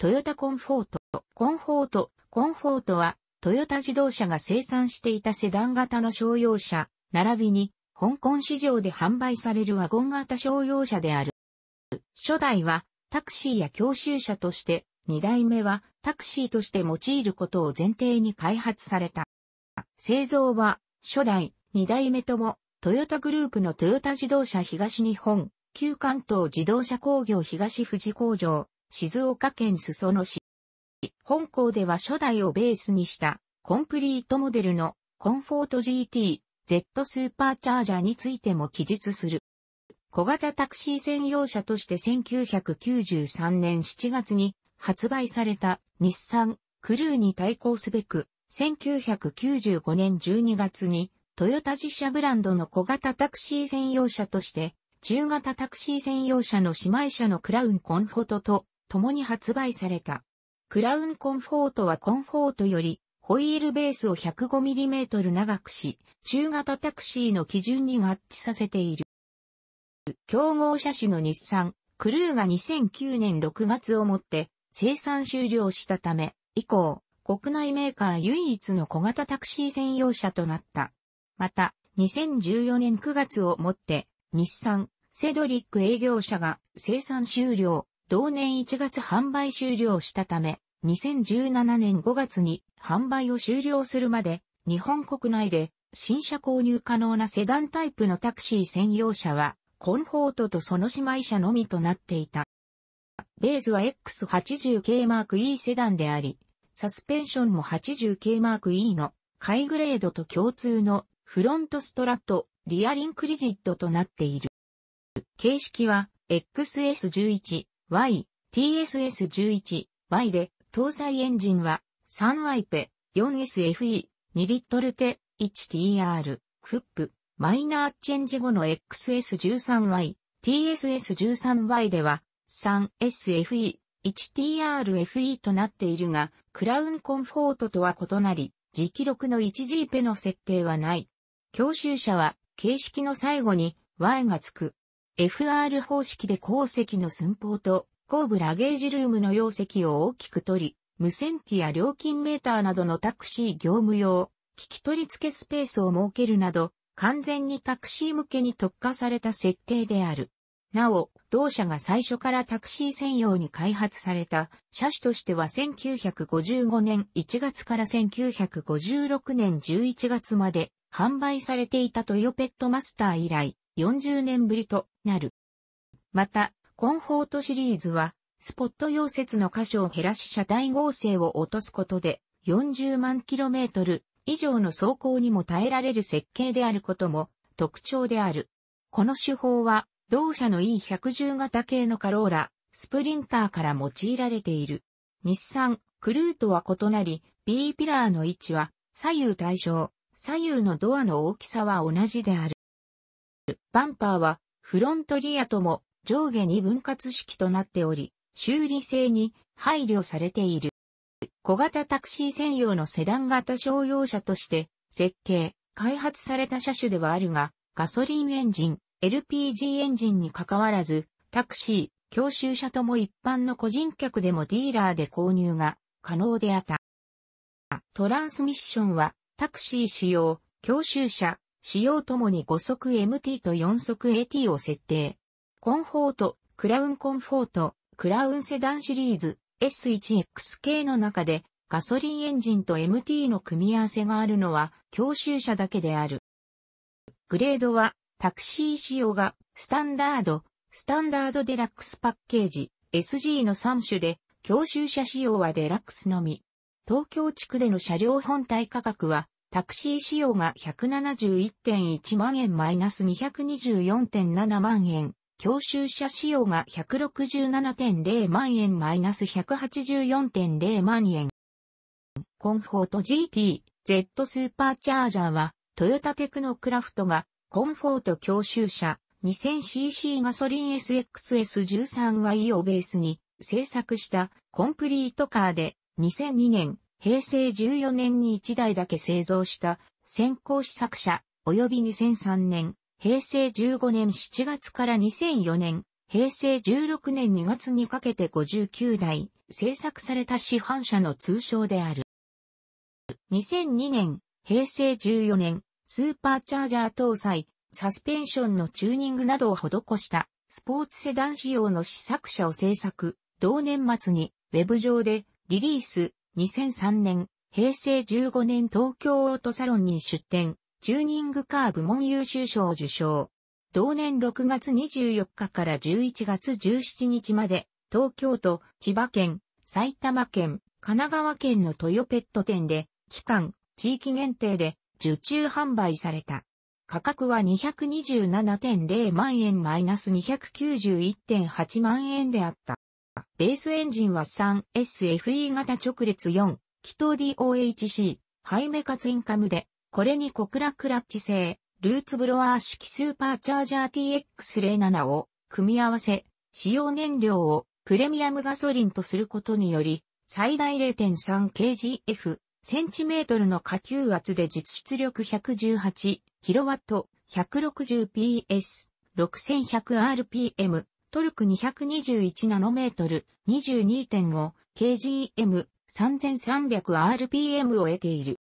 トヨタコンフォート。コンフォート、コンフォートは、トヨタ自動車が生産していたセダン型の商用車、並びに、香港市場で販売されるワゴン型商用車である。初代は、タクシーや教習車として、二代目は、タクシーとして用いることを前提に開発された。製造は、初代、二代目とも、トヨタグループのトヨタ自動車東日本、旧関東自動車工業東富士工場、静岡県裾野市。本校では初代をベースにしたコンプリートモデルのコンフォート GT、Z スーパーチャージャーについても記述する。小型タクシー専用車として1993年7月に発売された日産クルーに対抗すべく1995年12月にトヨタ自社ブランドの小型タクシー専用車として中型タクシー専用車の姉妹車のクラウンコンフォトと共に発売された。クラウンコンフォートはコンフォートよりホイールベースを 105mm 長くし、中型タクシーの基準に合致させている。競合車種の日産、クルーが2009年6月をもって生産終了したため、以降、国内メーカー唯一の小型タクシー専用車となった。また、2014年9月をもって、日産、セドリック営業車が生産終了。同年1月販売終了したため、2017年5月に販売を終了するまで、日本国内で新車購入可能なセダンタイプのタクシー専用車は、コンフォートとその姉妹車のみとなっていた。ベースは X80 系マーク E セダンであり、サスペンションも80系マーク E の、ハイグレードと共通のフロントストラット、リアリンクリジットとなっている。形式は XS11、Y、TSS11、Y で、搭載エンジンは、3 y p ペ、4SFE、2リットルテ、1TR、フップ、マイナーチェンジ後の XS13Y、TSS13Y では、3SFE、1TRFE となっているが、クラウンコンフォートとは異なり、時記録の 1G ペの設定はない。教習者は、形式の最後に Y がつく。FR 方式で鉱石の寸法と後部ラゲージルームの容積を大きく取り、無線機や料金メーターなどのタクシー業務用、聞き取り付けスペースを設けるなど、完全にタクシー向けに特化された設計である。なお、同社が最初からタクシー専用に開発された車種としては1955年1月から1956年11月まで販売されていたトヨペットマスター以来40年ぶりとなる。また、コンフォートシリーズは、スポット溶接の箇所を減らし車体合成を落とすことで、40万キロメートル以上の走行にも耐えられる設計であることも特徴である。この手法は、同社の E110 型系のカローラ、スプリンターから用いられている。日産、クルーとは異なり、B ピラーの位置は左右対称、左右のドアの大きさは同じである。バンパーはフロントリアとも上下に分割式となっており、修理性に配慮されている。小型タクシー専用のセダン型商用車として設計、開発された車種ではあるが、ガソリンエンジン、LPG エンジンに関わらず、タクシー、教習車とも一般の個人客でもディーラーで購入が可能であった。トランスミッションはタクシー使用、教習車、仕様ともに5速 MT と4速 AT を設定。コンフォート、クラウンコンフォート、クラウンセダンシリーズ S1XK の中でガソリンエンジンと MT の組み合わせがあるのは教習車だけである。グレードはタクシー仕様がスタンダード、スタンダードデラックスパッケージ SG の3種で教習車仕様はデラックスのみ。東京地区での車両本体価格はタクシー仕様が171.1万円マイナス224.7万円、教習車仕様が167.0万円マイナス184.0万円。コンフォート GT、Z スーパーチャージャーは、トヨタテクノクラフトが、コンフォート教習車 2000cc ガソリン SXS13Y をベースに、制作したコンプリートカーで、2002年平成14年に1台だけ製造した先行試作車、及び2003年、平成15年7月から2004年、平成16年2月にかけて59台、製作された市販車の通称である。2002年、平成14年、スーパーチャージャー搭載、サスペンションのチューニングなどを施したスポーツセダン仕様の試作車を製作、同年末にウェブ上でリリース、2003年、平成15年東京オートサロンに出展、チューニングカー部門優秀賞を受賞。同年6月24日から11月17日まで、東京都、千葉県、埼玉県、神奈川県のトヨペット店で、期間、地域限定で、受注販売された。価格は227.0万円マイナス291.8万円であった。ベースエンジンは 3SFE 型直列4、気筒 DOHC、ハイメカツインカムで、これにコクラクラッチ製、ルーツブロワー式スーパーチャージャー TX07 を組み合わせ、使用燃料をプレミアムガソリンとすることにより、最大 0.3kgF、センチメートルの下級圧で実質力 118kW、160PS、6100rpm、トルク2 2 1トル22.5、kgm、3300rpm を得ている。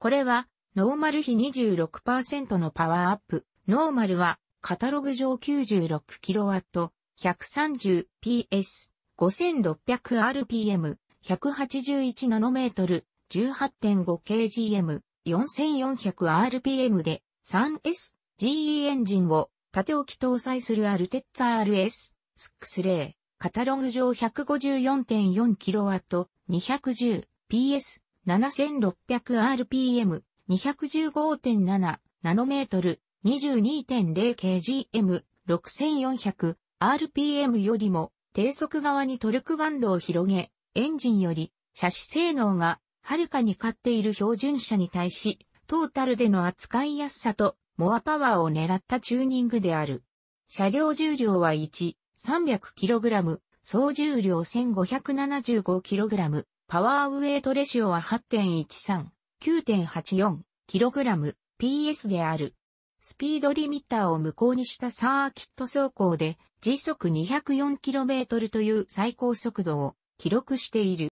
これは、ノーマル比26%のパワーアップ。ノーマルは、カタログ上 96kW、130PS、5600rpm、1 8 1トル、18.5kgm、4400rpm で 3S、GE エンジンを縦置き搭載するアルテッツァ RS、スックスレイ、カタログ上 154.4kW、210PS、7600rpm、215.7ナノメートル、22.0kgm、6400 rpm よりも低速側にトルクバンドを広げ、エンジンより車種性能がはるかに勝っている標準車に対し、トータルでの扱いやすさとモアパワーを狙ったチューニングである。車両重量は 1,300kg、総重量 1575kg、パワーウェイトレシオは8.13、9.84kg、PS である。スピードリミッターを無効にしたサーキット走行で時速 204km という最高速度を記録している。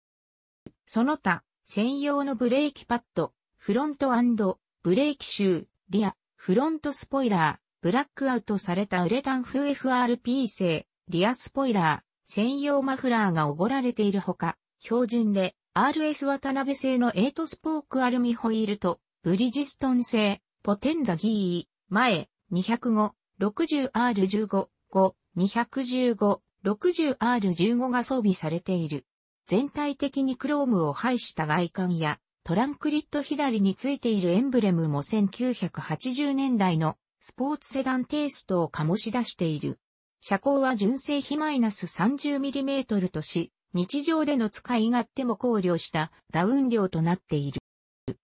その他、専用のブレーキパッド、フロントブレーキシュー、リア、フロントスポイラー、ブラックアウトされたウレタン風 FRP 製、リアスポイラー、専用マフラーがおごられているほか、標準で RS 渡辺製の8スポークアルミホイールと、ブリジストン製、ポテンザギー、前、205、60R15、5、215、60R15 が装備されている。全体的にクロームを配した外観やトランクリット左についているエンブレムも1980年代のスポーツセダンテイストを醸し出している。車高は純正比マイナス 30mm とし、日常での使い勝手も考慮したダウン量となっている。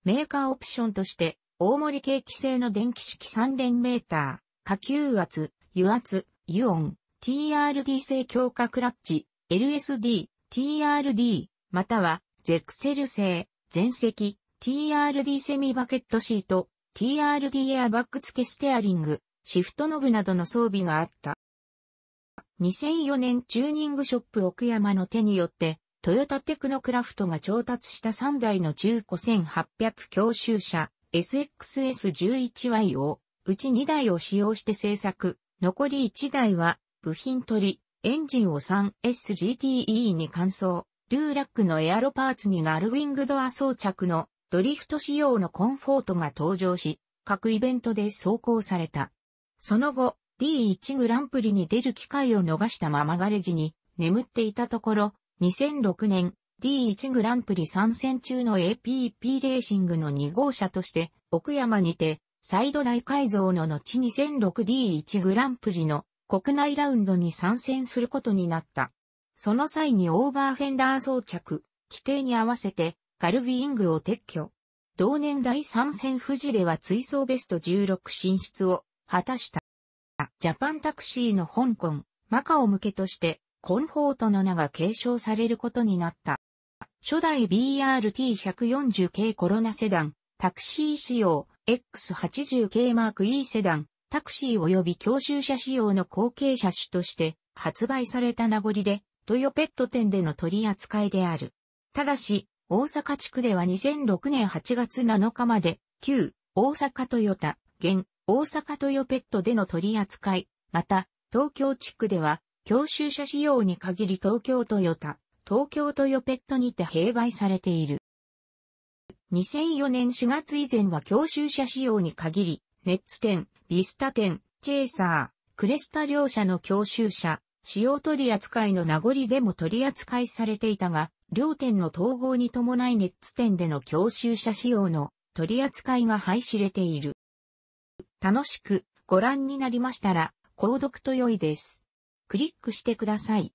メーカーオプションとして、大盛り計器製の電気式3連メーター、下級圧、油圧、油温、TRD 製強化クラッチ、LSD、TRD、または、ゼクセル製、全席、TRD セミバケットシート、TRD エアバッグ付けステアリング、シフトノブなどの装備があった。2004年チューニングショップ奥山の手によって、トヨタテクノクラフトが調達した3台の中古1800教習車 SXS11Y を、うち2台を使用して製作、残り1台は部品取り、エンジンを 3SGTE に換装。ドゥーラックのエアロパーツにガルウィングドア装着のドリフト仕様のコンフォートが登場し、各イベントで走行された。その後、D1 グランプリに出る機会を逃したままガレージに眠っていたところ、2006年 D1 グランプリ参戦中の APP レーシングの2号車として奥山にてサイド内改造の後 2006D1 グランプリの国内ラウンドに参戦することになった。その際にオーバーフェンダー装着、規定に合わせて、ガルビーイングを撤去。同年第3戦富士では追走ベスト16進出を果たした。ジャパンタクシーの香港、マカオ向けとして、コンフォートの名が継承されることになった。初代 BRT140 系コロナセダン、タクシー仕様、X80 系マーク E セダン、タクシー及び教習車仕様の後継車種として発売された名残で、トヨペット店での取り扱いである。ただし、大阪地区では2006年8月7日まで、旧大阪トヨタ、現大阪トヨペットでの取り扱い、また、東京地区では、教習車使用に限り東京トヨタ、東京トヨペットにて併売されている。2004年4月以前は教習車使用に限り、ネッツ店、ビスタ店、チェーサー、クレスタ両社の教習車、使用取扱いの名残でも取り扱いされていたが、両店の統合に伴いネッツ店での教習車仕様の取り扱いが廃止れている。楽しくご覧になりましたら、購読と良いです。クリックしてください。